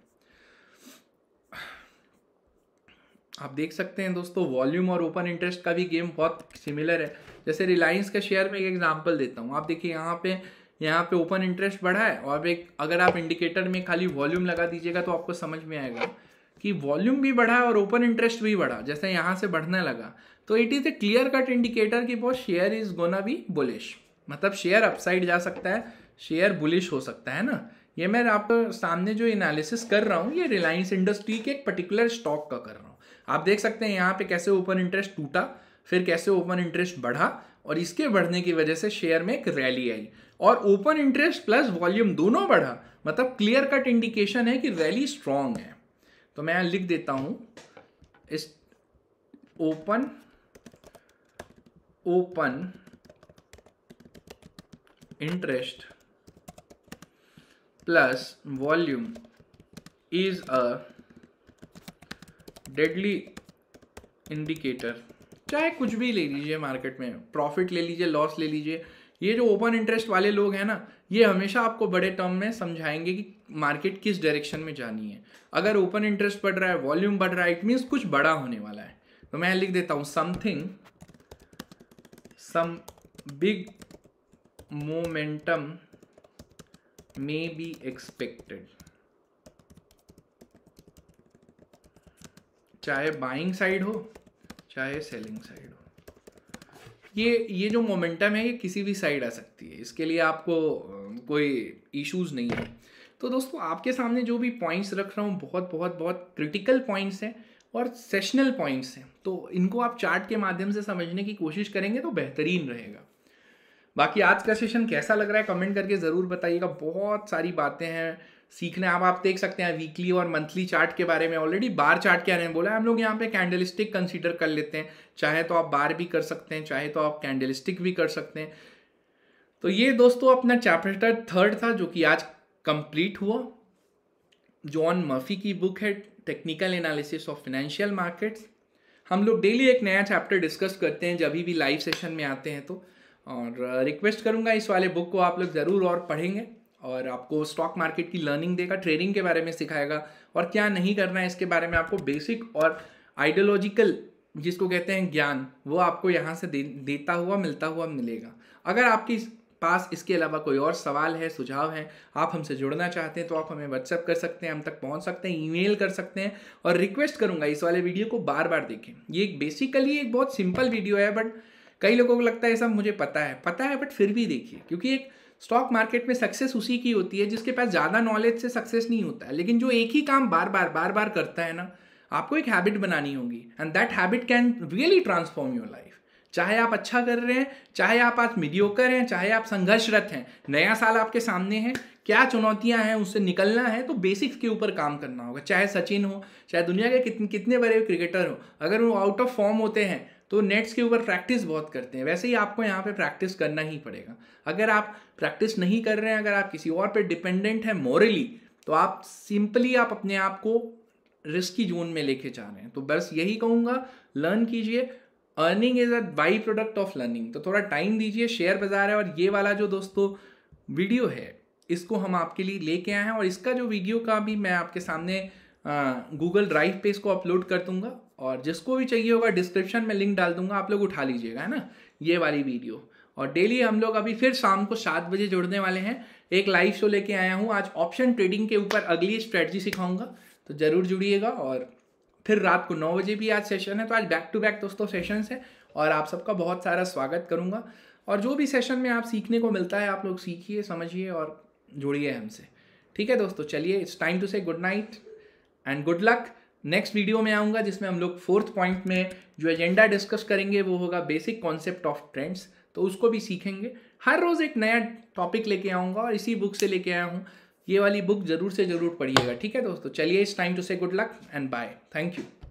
Speaker 1: आप देख सकते हैं दोस्तों वॉल्यूम और ओपन इंटरेस्ट का भी गेम बहुत सिमिलर है जैसे रिलायंस के शेयर में एक एग्जांपल देता हूँ आप देखिए यहाँ पे यहाँ पे ओपन इंटरेस्ट बढ़ा है और एक अगर आप इंडिकेटर में खाली वॉल्यूम लगा दीजिएगा तो आपको समझ में आएगा कि वॉल्यूम भी बढ़ा और ओपन इंटरेस्ट भी बढ़ा जैसे यहाँ से बढ़ने लगा तो it is a clear cut indicator कि बहुत शेयर इज़ गोना भी बोलेश मतलब शेयर अपसाइड जा सकता है शेयर बुलिश हो सकता है ना ये मैं आप सामने जो एनालिसिस कर रहा हूँ ये रिलायंस इंडस्ट्री के एक पर्टिकुलर स्टॉक का कर रहा हूँ आप देख सकते हैं यहाँ पे कैसे ओपन इंटरेस्ट टूटा फिर कैसे ओपन इंटरेस्ट बढ़ा और इसके बढ़ने की वजह से शेयर में एक रैली आई और ओपन इंटरेस्ट प्लस वॉल्यूम दोनों बढ़ा मतलब क्लियर कट इंडिकेशन है कि रैली स्ट्रांग है तो मैं यहाँ लिख देता हूँ इस open open interest plus volume is a deadly indicator चाहे कुछ भी ले लीजिए मार्केट में प्रॉफिट ले लीजिए लॉस ले लीजिए ये जो ओपन इंटरेस्ट वाले लोग हैं ना ये हमेशा आपको बड़े टर्म में समझाएंगे कि मार्केट किस डायरेक्शन में जानी है अगर ओपन इंटरेस्ट बढ़ रहा है वॉल्यूम बढ़ रहा है इट मीन्स कुछ बड़ा होने वाला है तो मैं लिख देता हूँ something some big momentum may be expected चाहे बाइंग साइड हो चाहे सेलिंग साइड हो ये ये जो मोमेंटम है ये किसी भी साइड आ सकती है इसके लिए आपको कोई इश्यूज नहीं है तो दोस्तों आपके सामने जो भी पॉइंट्स रख रहा हूँ बहुत बहुत बहुत क्रिटिकल पॉइंट्स हैं और सेशनल पॉइंट्स हैं तो इनको आप चार्ट के माध्यम से समझने की कोशिश करेंगे तो बेहतरीन रहेगा बाकी आज का सेशन कैसा लग रहा है कमेंट करके ज़रूर बताइएगा बहुत सारी बातें हैं सीखने आप आप देख सकते हैं वीकली और मंथली चार्ट के बारे में ऑलरेडी बार चार्ट के बारे में बोला है हम लोग यहाँ पे कैंडल स्टिक कंसिडर कर लेते हैं चाहे तो आप बार भी कर सकते हैं चाहे तो आप कैंडल स्टिक भी कर सकते हैं तो ये दोस्तों अपना चैप्टर थर्ड था जो कि आज कंप्लीट हुआ जॉन मफी की बुक है technical analysis of financial markets हम लोग डेली एक नया चैप्टर डिस्कस करते हैं जब भी लाइव सेशन में आते हैं तो और रिक्वेस्ट करूँगा इस वाले बुक को आप लोग ज़रूर और पढ़ेंगे और आपको स्टॉक मार्केट की लर्निंग देगा ट्रेडिंग के बारे में सिखाएगा और क्या नहीं करना है इसके बारे में आपको बेसिक और आइडियोलॉजिकल जिसको कहते हैं ज्ञान वो आपको यहाँ से दे, देता हुआ मिलता हुआ मिलेगा अगर आपकी पास इसके अलावा कोई और सवाल है सुझाव है आप हमसे जुड़ना चाहते हैं तो आप हमें व्हाट्सएप कर सकते हैं हम तक पहुंच सकते हैं ईमेल कर सकते हैं और रिक्वेस्ट करूंगा इस वाले वीडियो को बार बार देखें ये एक बेसिकली एक बहुत सिंपल वीडियो है बट कई लोगों को लगता है सब मुझे पता है पता है बट फिर भी देखिए क्योंकि एक स्टॉक मार्केट में सक्सेस उसी की होती है जिसके पास ज़्यादा नॉलेज से सक्सेस नहीं होता है लेकिन जो एक ही काम बार बार बार बार करता है ना आपको एक हैबिट बनानी होगी and that habit can really transform your life चाहे आप अच्छा कर रहे हैं चाहे आप आज मीडियोकर हैं चाहे आप संघर्षरत हैं नया साल आपके सामने है क्या चुनौतियां हैं उससे निकलना है तो बेसिक्स के ऊपर काम करना होगा चाहे सचिन हो चाहे दुनिया के कितने कितने बड़े क्रिकेटर हो अगर वो आउट ऑफ फॉर्म होते हैं तो नेट्स के ऊपर प्रैक्टिस बहुत करते हैं वैसे ही आपको यहाँ पे प्रैक्टिस करना ही पड़ेगा अगर आप प्रैक्टिस नहीं कर रहे हैं अगर आप किसी और पे डिपेंडेंट हैं मॉरली तो आप सिंपली आप अपने आप को रिस्की जोन में लेके जा रहे हैं तो बस यही कहूँगा लर्न कीजिए earning is a by product of learning तो थोड़ा टाइम दीजिए शेयर बाजार है और ये वाला जो दोस्तों वीडियो है इसको हम आपके लिए लेके आए हैं और इसका जो वीडियो का भी मैं आपके सामने गूगल ड्राइव पे इसको अपलोड कर दूंगा और जिसको भी चाहिए होगा डिस्क्रिप्शन में लिंक डाल दूंगा आप लोग उठा लीजिएगा है ना ये वाली वीडियो और डेली हम लोग अभी फिर शाम को सात बजे जुड़ने वाले हैं एक लाइव शो लेके आया हूँ आज ऑप्शन ट्रेडिंग के ऊपर अगली स्ट्रेटजी सिखाऊंगा तो ज़रूर जुड़िएगा और फिर रात को नौ बजे भी आज सेशन है तो आज बैक टू बैक दोस्तों सेशन है और आप सबका बहुत सारा स्वागत करूँगा और जो भी सेशन में आप सीखने को मिलता है आप लोग सीखिए समझिए और जुड़िए हमसे ठीक है दोस्तों चलिए it's time to say good night and good luck next video में आऊँगा जिसमें हम लोग फोर्थ पॉइंट में जो एजेंडा डिस्कस करेंगे वो होगा बेसिक कॉन्सेप्ट ऑफ ट्रेंड्स तो उसको भी सीखेंगे हर रोज़ एक नया टॉपिक लेके आऊँगा और इसी बुक से लेके आया हूँ ये वाली बुक ज़रूर से ज़रूर पढ़िएगा ठीक है दोस्तों चलिए it's time to say good luck and bye thank you